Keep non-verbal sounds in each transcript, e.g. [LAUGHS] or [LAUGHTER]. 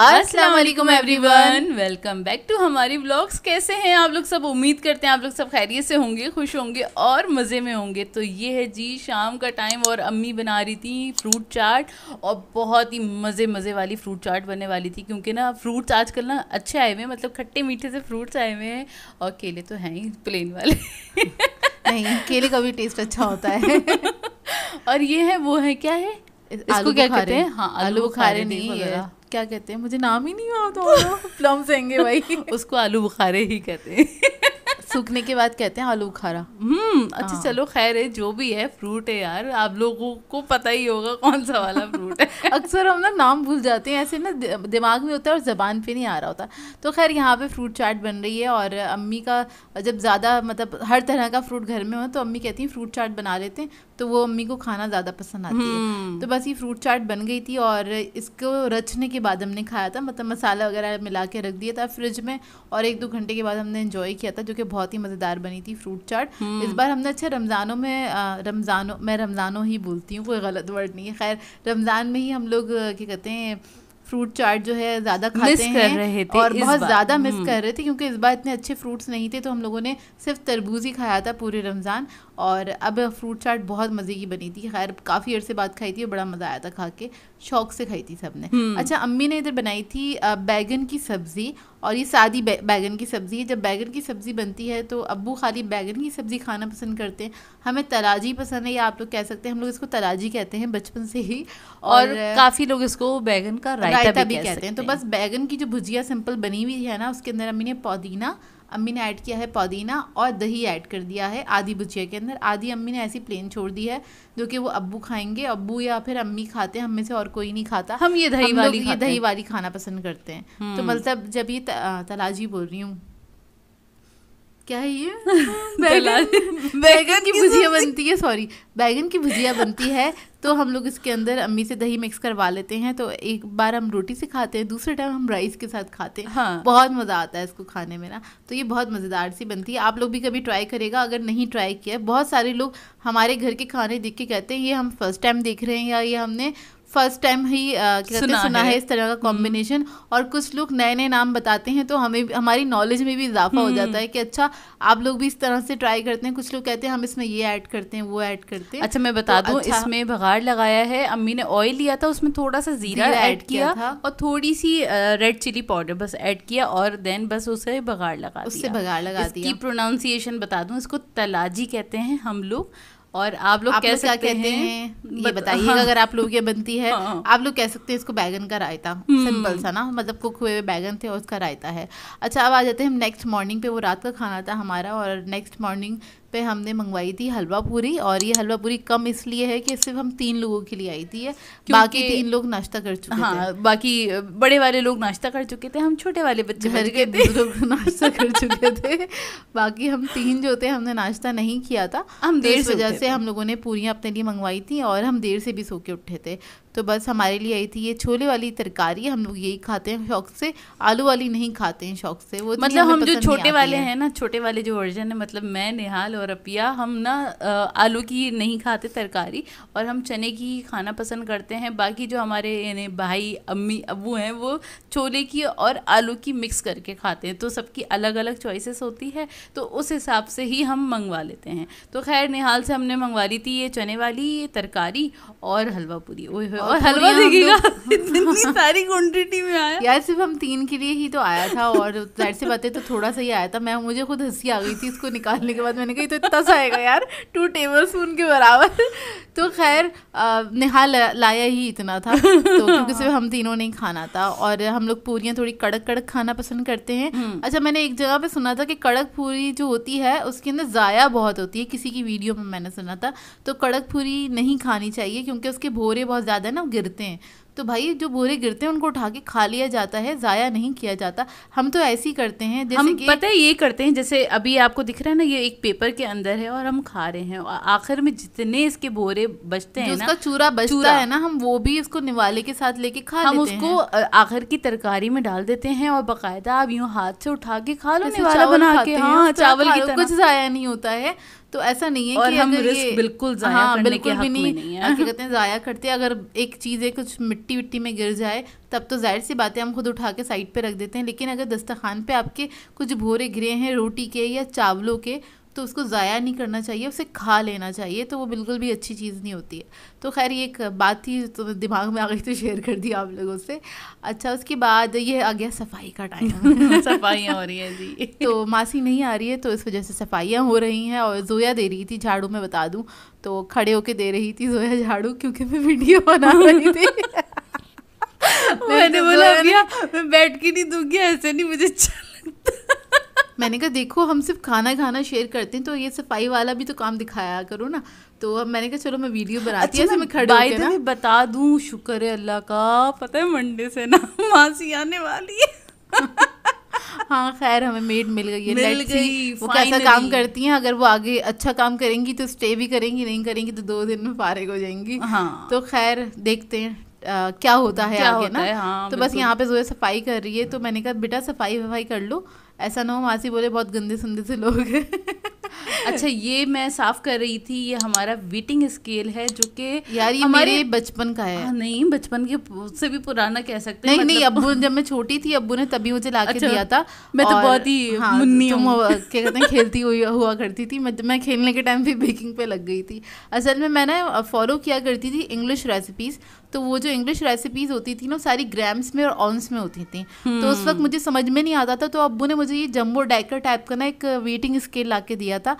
अस्सलाम वालेकुम everyone welcome back to हमारी ब्लॉग्स कैसे हैं आप लोग सब उम्मीद करते हैं आप लोग सब खैरियत से होंगे खुश होंगे और मज़े में होंगे तो ये है जी शाम का टाइम और अम्मी बना रही थी फ्रूट चाट और बहुत ही मज़े मज़े वाली फ्रूट चाट बनने वाली थी क्योंकि ना फ्रूट्स आजकल ना अच्छे आए हुए हैं मतलब खट्टे मीठे से फ्रूट्स आए हुए हैं और केले तो हैं ही प्लेन वाले नहीं केले का भी टेस्ट अच्छा होता है [LAUGHS] और ये है वो है क्या है इसको क्या कहते हैं हाँ आलू बुखारे नहीं है क्या कहते हैं मुझे नाम ही नहीं आता तो प्लम सेंगे भाई [LAUGHS] उसको आलू बुखारे ही कहते हैं [LAUGHS] सूखने के बाद कहते हैं आलू बुखारा हम्म अच्छा हाँ। चलो खैर है जो भी है फ्रूट है यार आप लोगों को पता ही होगा कौन सा वाला फ्रूट है [LAUGHS] अक्सर हम ना नाम भूल जाते हैं ऐसे ना दिमाग में होता है और ज़बान पे नहीं आ रहा होता तो खैर यहाँ पे फ्रूट चाट बन रही है और अम्मी का जब ज़्यादा मतलब हर तरह का फ्रूट घर में हो तो अम्मी कहती हैं फ्रूट चाट बना लेते हैं तो वो अम्मी को खाना ज़्यादा पसंद आती है हम्म। तो बस ये फ्रूट चाट बन गई थी और इसको रचने के बाद हमने खाया था मतलब मसाला वगैरह मिला के रख दिया था फ्रिज में और एक दो घंटे के बाद हमने इंजॉय किया था जो कि बहुत ही मज़ेदार बनी थी फ्रूट हम्म। चाट इस बार हमने अच्छा रमज़ानों में रमज़ानों मैं रमज़ानों ही बोलती हूँ कोई गलत वर्ड नहीं है खैर रमज़ान में ही हम लोग क्या कहते हैं फ्रूट चाट जो है ज्यादा खाते हैं कर रहे थे और बहुत ज्यादा मिस हम्म। कर रहे थे क्योंकि इस बार इतने अच्छे फ्रूट्स नहीं थे तो हम लोगों ने सिर्फ तरबूज ही खाया था पूरे रमजान और अब फ्रूट चाट बहुत मज़े की बनी थी खैर काफ़ी से बाद खाई थी और बड़ा मज़ा आया था खा के शौक से खाई थी सब ने हम्म। अच्छा अम्मी ने इधर बनाई थी बैगन की सब्ज़ी और ये सादी बै, बैगन की सब्ज़ी है जब बैगन की सब्ज़ी बनती है तो अबू खाली बैगन की सब्ज़ी खाना पसंद करते हैं हमें तराजी पसंद है या आप लोग कह सकते हैं हम लोग इसको तराजी कहते हैं बचपन से ही और, और काफ़ी लोग इसको बैगन का रायता, रायता भी, भी कहते हैं तो बस बैगन की जो भुजिया सिंपल बनी हुई है ना उसके अंदर अम्मी ने पुदीना अम्मी ने ऐड किया है पुदीना और दही ऐड कर दिया है आधी भुजिया के अंदर आधी अम्मी ने ऐसी प्लेन छोड़ दी है जो कि वो अब्बू खाएंगे अब्बू या फिर अम्मी खाते हैं हम में से और कोई नहीं खाता हम ये दही हम वाली ये दही वाली खाना पसंद करते हैं तो हम्म। मतलब जब ये तलाजी बोल रही हूँ क्या है ये [LAUGHS] बैगन बैगन की भुजिया बनती है सॉरी बैगन की भुजिया बनती है तो हम लोग इसके अंदर अम्मी से दही मिक्स करवा लेते हैं तो एक बार हम रोटी से खाते हैं दूसरे टाइम हम राइस के साथ खाते हैं हाँ। बहुत मज़ा आता है इसको खाने में ना तो ये बहुत मज़ेदार सी बनती है आप लोग भी कभी ट्राई करेगा अगर नहीं ट्राई किया बहुत सारे लोग हमारे घर के खाने देख के कहते हैं ये हम फर्स्ट टाइम देख रहे हैं या ये हमने फर्स्ट टाइम ही क्या सुना, सुना है।, है इस तरह का कॉम्बिनेशन हम्म। और कुछ लोग नए नए नाम बताते हैं तो हमें हमारी नॉलेज में भी इजाफा हो हम्म। जाता है कि अच्छा आप लोग भी इस तरह से ट्राई करते हैं कुछ लोग कहते हैं हम इसमें ये ऐड करते हैं वो ऐड करते हैं अच्छा मैं बता तो दूँ अच्छा, इसमें बघाड़ लगाया है अम्मी ने ऑयल लिया था उसमें थोड़ा सा जीरा ऐड किया और थोड़ी सी रेड चिली पाउडर बस ऐड किया और देन बस उसे बघाड़ लगा उससे बघार लगा दी प्रोनाउंसिएशन बता दूँ इसको तलाजी कहते हैं हम लोग और आप लोग कह सकते क्या हैं, हैं ये बताइए हाँ, अगर आप लोग ये बनती है हाँ, आप लोग कह सकते हैं इसको बैगन का रायता हम्म। सिंपल सा ना मतलब कुक हुए हुए बैगन थे और उसका रायता है अच्छा अब आ जाते हैं हम नेक्स्ट मॉर्निंग पे वो रात का खाना था हमारा और नेक्स्ट मॉर्निंग पे हमने मंगवाई थी हलवा पूरी और ये हलवा पूरी कम इसलिए है कि सिर्फ हम तीन लोगों के लिए आई थी है बाकी तीन लोग नाश्ता कर चुके हाँ, थे बाकी बड़े वाले लोग नाश्ता कर चुके थे हम छोटे वाले बच्चे घर के लोग नाश्ता कर चुके थे बाकी हम तीन जो थे हमने नाश्ता नहीं किया था हम तो देर वजह से हम लोगों ने पूरियाँ अपने लिए मंगवाई थी और हम देर से भी सो के उठे थे तो बस हमारे लिए आई थी ये छोले वाली तरकारी हम लोग यही खाते हैं शौक से आलू वाली नहीं खाते हैं शौक से वो मतलब हम जो छोटे वाले हैं ना छोटे वाले जो वर्जन है मतलब मैं निहाल और अपिया हम ना आलू की नहीं खाते तरकारी और हम चने की खाना पसंद करते हैं बाकी जो हमारे यानी भाई अम्मी अबू हैं वो छोले की और आलू की मिक्स करके खाते हैं तो सबकी अलग अलग चॉइसेस होती है तो उस हिसाब से ही हम मंगवा लेते हैं तो खैर निहाल से हमने मंगवा ली थी ये चने वाली तरकारी और हलवा पूरी ओह और हलवा देखेगा [LAUGHS] इतनी सारी क्वांटिटी में आया यार सिर्फ हम तीन के लिए ही तो आया था और जाहिर सी बातें तो थोड़ा सा ही आया था मैं मुझे खुद हंसी आ गई थी इसको निकालने के बाद मैंने कही तो इतना सा आएगा यार टू टेबल स्पून के बराबर तो खैर नेहा लाया ही इतना था तो क्योंकि सिर्फ हम तीनों ने खाना था और हम लोग पूरियाँ थोड़ी कड़क कड़क खाना पसंद करते हैं हम्म। अच्छा मैंने एक जगह पे सुना था कि कड़क पूरी जो होती है उसके अंदर ज़ाया बहुत होती है किसी की वीडियो में मैंने सुना था तो कड़क पूरी नहीं खानी चाहिए क्योंकि उसके भोरे बहुत ज़्यादा है ना गिरते हैं तो भाई जो बोरे गिरते हैं उनको उठा के खा लिया जाता है ज़ाया नहीं किया जाता हम तो ऐसे ही करते हैं जैसे हम कि पता है ये करते हैं जैसे अभी आपको दिख रहा है ना ये एक पेपर के अंदर है और हम खा रहे हैं आखिर में जितने इसके बोरे बचते हैं उसका चूरा बचता चूरा। है ना हम वो भी इसको निवाले के साथ लेके खा हम उसको आखिर की तरकारी में डाल देते हैं और बाकायदा आप यूँ हाथ से उठा के खा लो निवाला बना के हाँ चावल कुछ ज़ाया नहीं होता है तो ऐसा नहीं है और कि हम रिस्क बिल्कुल जाया हाँ, करने बिल्कुल के भी नहीं, नहीं है कहते हैं जाया करते अगर एक चीज़ है कुछ मिट्टी विट्टी में गिर जाए तब तो जाहिर सी बातें हम खुद उठा के साइड पे रख देते हैं लेकिन अगर दस्तखान पे आपके कुछ भोरे गिरे हैं रोटी के या चावलों के तो उसको ज़ाया नहीं करना चाहिए उसे खा लेना चाहिए तो वो बिल्कुल भी अच्छी चीज़ नहीं होती है तो खैर ये एक बात थी तो दिमाग में आ गई तो शेयर कर दी आप लोगों से अच्छा उसके बाद ये आ गया सफाई का टाइम [LAUGHS] सफाइयाँ हो रही हैं जी [LAUGHS] तो मासी नहीं आ रही है तो इस वजह से सफाइयाँ हो रही हैं और जोया दे रही थी झाड़ू मैं बता दूँ तो खड़े होके दे रही थी जोया झाड़ू क्योंकि मैं वीडियो बना रही थी [LAUGHS] मैंने बोला भैया मैं बैठ के नहीं दूंगी ऐसे नहीं मुझे चल मैंने कहा देखो हम सिर्फ खाना खाना शेयर करते हैं तो ये सफाई वाला भी तो काम दिखाया करो ना तो अब मैंने कहा चलो मैं वीडियो बनाती अच्छा, मैं खड़े ना बता दूं शुक्र है अल्लाह का पता है मंडे से ना [LAUGHS] मासी आने वाली है [LAUGHS] हाँ खैर हमें मेड मिल गई है मिल गई वो कैसा काम करती हैं अगर वो आगे अच्छा काम करेंगी तो स्टे भी करेंगी नहीं करेंगी तो दो दिन में फारिग हो जाएंगी हाँ तो खैर देखते हैं आ, क्या होता है क्या आगे होता ना है, हाँ, तो बस यहाँ पे जो सफाई कर रही है तो मैंने कहा बेटा सफाई वफाई कर लो ऐसा ना हो मासी बोले बहुत गंदे संदे से लोग हैं [LAUGHS] अच्छा ये मैं साफ कर रही थी ये हमारा वीटिंग स्केल है जो कि यार ये हमारे बचपन का है हाँ, नहीं बचपन के उससे भी पुराना कह सकते नहीं मतलब... नहीं अब्बू जब मैं छोटी थी अबू ने तभी मुझे ला अच्छा, दिया था मैं तो बहुत ही हाँ, तो मुन्नी हूँ क्या कहते हैं खेलती हुई हुआ करती थी मैं मैं खेलने के टाइम भी बेकिंग पे लग गई थी असल में मैं ना फॉलो किया करती थी इंग्लिश रेसिपीज़ तो वो जो इंग्लिश रेसिपीज़ होती थी ना सारी ग्राम्स में और ऑन्स में होती थी तो उस हम्म। वक्त मुझे समझ में नहीं आता था तो अबू ने मुझे ये जम्बो डाइकर टाइप का ना एक वेटिंग स्केल ला के दिया था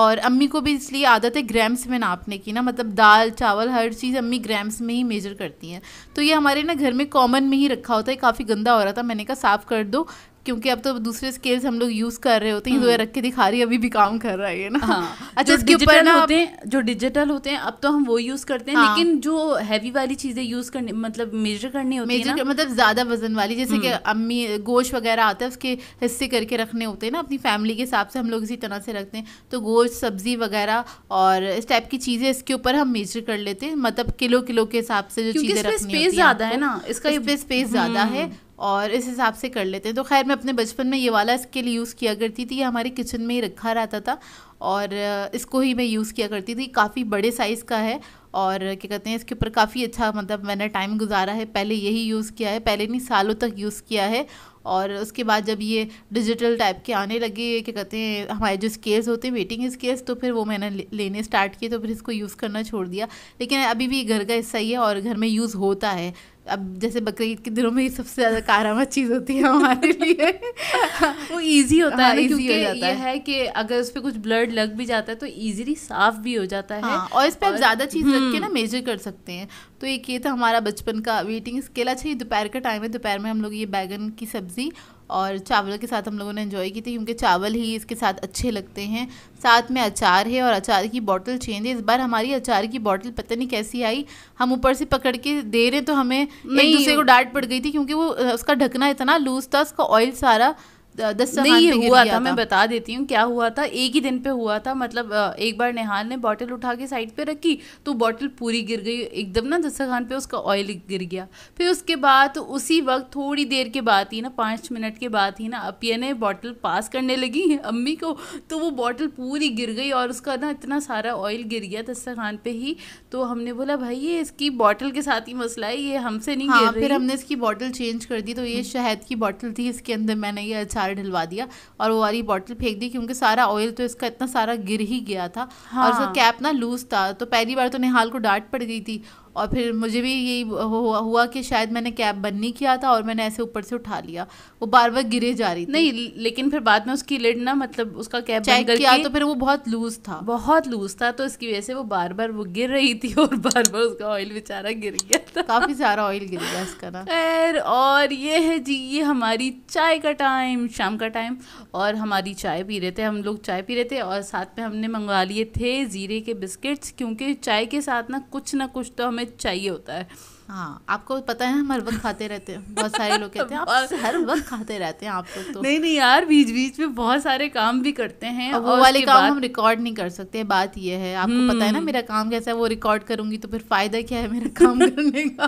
और अम्मी को भी इसलिए आदत है ग्राम्स में नापने की ना मतलब दाल चावल हर चीज़ अम्मी ग्राम्स में ही मेजर करती हैं तो ये हमारे ना घर में कॉमन में ही रखा होता है काफ़ी गंदा हो रहा था मैंने कहा साफ़ कर दो क्योंकि अब तो दूसरे स्केल्स हम लोग यूज़ कर रहे होते हैं जो हम्म। रख के दिखा रही है अभी भी काम कर रहा है ना हाँ [LAUGHS] अच्छा इसके ऊपर ना होते हैं जो डिजिटल होते हैं अब तो हम वो यूज़ करते हैं हाँ। लेकिन जो हैवी वाली चीज़ें यूज़ करने मतलब मेजर करनी होती मेजर है मतलब ज़्यादा वजन वाली जैसे कि हम्म। अम्मी गोश वगैरह आता है उसके हिस्से करके रखने होते हैं ना अपनी फैमिली के हिसाब से हम लोग इसी तरह से रखते हैं तो गोश्त सब्ज़ी वगैरह और इस टाइप की चीज़ें इसके ऊपर हम मेजर कर लेते हैं मतलब किलो किलो के हिसाब से जो चीज़ें स्पेस ज़्यादा है ना इसका स्पेस ज़्यादा है हम्म। और इस हिसाब से कर लेते हैं तो खैर मैं अपने बचपन में ये वाला स्केल यूज़ किया करती थी ये हमारे किचन में ही रखा रहता था और इसको ही मैं यूज़ किया करती थी काफ़ी बड़े साइज़ का है और क्या कहते हैं इसके ऊपर काफ़ी अच्छा मतलब मैंने टाइम गुजारा है पहले यही यूज़ किया है पहले नहीं सालों तक यूज़ किया है और उसके बाद जब ये डिजिटल टाइप के आने लगे क्या कहते हैं हमारे जो स्केल्स होते हैं वेटिंग स्केल्स तो फिर वो मैंने लेने स्टार्ट किए तो फिर इसको यूज़ करना छोड़ दिया लेकिन अभी भी घर का हिस्सा ही है और घर में यूज़ होता है अब जैसे बकरीद के दिनों में ये सबसे ज़्यादा कारामा चीज़ होती है हमारे लिए [LAUGHS] वो इजी होता हाँ, है इजी हो जाता ये है कि अगर उस पर कुछ ब्लड लग भी जाता है तो इजीली साफ भी हो जाता है हाँ, और इस पर आप ज़्यादा चीज़ लग के ना मेजर हम्म। कर सकते हैं तो एक ये था हमारा बचपन का वेटिंग स्केल अच्छा ये दोपहर का टाइम है दोपहर में हम लोग ये बैगन की सब्ज़ी और चावल के साथ हम लोगों ने इन्जॉय की थी क्योंकि चावल ही इसके साथ अच्छे लगते हैं साथ में अचार है और अचार की बॉटल चेंज है इस बार हमारी अचार की बॉटल पता नहीं कैसी आई हम ऊपर से पकड़ के दे रहे तो हमें एक दूसरे को डांट पड़ गई थी क्योंकि वो उसका ढकना इतना लूज था उसका ऑयल सारा नहीं हुआ था मैं बता देती हूँ क्या हुआ था एक ही दिन पे हुआ था मतलब एक बार नेहान ने बॉटल उठा के साइड पे रखी तो बॉटल पूरी गिर गई एकदम ना दस्तर खान पे उसका ऑयल गिर गया फिर उसके बाद उसी वक्त थोड़ी देर के बाद ही ना पाँच मिनट के बाद ही ना अपिया ने बॉटल पास करने लगी अम्मी को तो वो बॉटल पूरी गिर गई और उसका ना इतना सारा ऑयल गिर गया दस्तर खान पे ही तो हमने बोला भाई ये इसकी बॉटल के साथ ही मसला है ये हमसे नहीं हाँ, गिर रही फिर हमने इसकी बॉटल चेंज कर दी तो ये शहद की बॉटल थी इसके अंदर मैंने ये अच्छा सारा डलवा दिया और वो वाली बॉटल फेंक दी क्योंकि सारा ऑयल तो इसका इतना सारा गिर ही गया था हाँ। और उसका कैप हाँ। ना लूज था तो पहली बार तो निहाल को डांट पड़ गई थी और फिर मुझे भी यही हुआ, हुआ कि शायद मैंने कैब बंद नहीं किया था और मैंने ऐसे ऊपर से उठा लिया वो बार बार गिरे जा रही थी नहीं लेकिन फिर बाद में उसकी लिड ना मतलब उसका कैब चेक किया तो फिर वो बहुत लूज था बहुत लूज था तो इसकी वजह से वो बार बार वो गिर रही थी [LAUGHS] और बार बार उसका ऑयल बेचारा गिर गया था काफ़ी सारा ऑयल गिर गया इसका ना खैर और ये है जी ये हमारी चाय का टाइम शाम का टाइम और हमारी चाय पी रहे थे हम लोग चाय पी रहे थे और साथ में हमने मंगवा लिए थे ज़ीरे के बिस्किट्स क्योंकि चाय के साथ ना कुछ ना कुछ तो हमें हमें चाहिए होता है हाँ आपको पता है हम हर वक्त खाते रहते हैं बहुत सारे लोग कहते हैं आप हर वक्त खाते रहते हैं आप लोग तो नहीं नहीं यार बीच बीच में बहुत सारे काम भी करते हैं और वो वाले काम हम रिकॉर्ड नहीं कर सकते बात ये है आपको पता है ना हम्म। मेरा काम कैसा है वो रिकॉर्ड करूंगी तो फिर फायदा क्या है मेरा काम [LAUGHS] करने का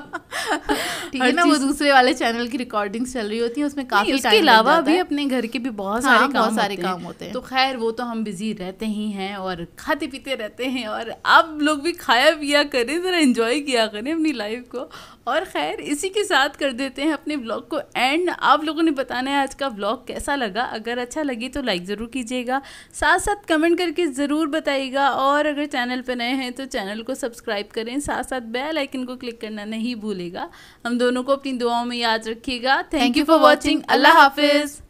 ठीक है ना वो दूसरे वाले चैनल की रिकॉर्डिंग चल रही होती है उसमें काफी इसके अलावा भी अपने घर के भी बहुत हाँ, सारे बहुत सारे काम होते हैं तो खैर वो तो हम बिजी रहते ही हैं और खाते पीते रहते हैं और आप लोग भी खाया पिया करें जरा इंजॉय किया करें अपनी लाइफ को और खैर इसी के साथ कर देते हैं अपने ब्लॉग को एंड आप लोगों ने बताना है आज का ब्लॉग कैसा लगा अगर अच्छा लगी तो लाइक ज़रूर कीजिएगा साथ साथ कमेंट करके ज़रूर बताइएगा और अगर चैनल पर नए हैं तो चैनल को सब्सक्राइब करें साथ साथ बेल आइकन को क्लिक करना नहीं भूलेगा हम दोनों को अपनी दुआओं में याद रखिएगा थैंक यू फॉर वॉचिंग अल्लाह हाफिज़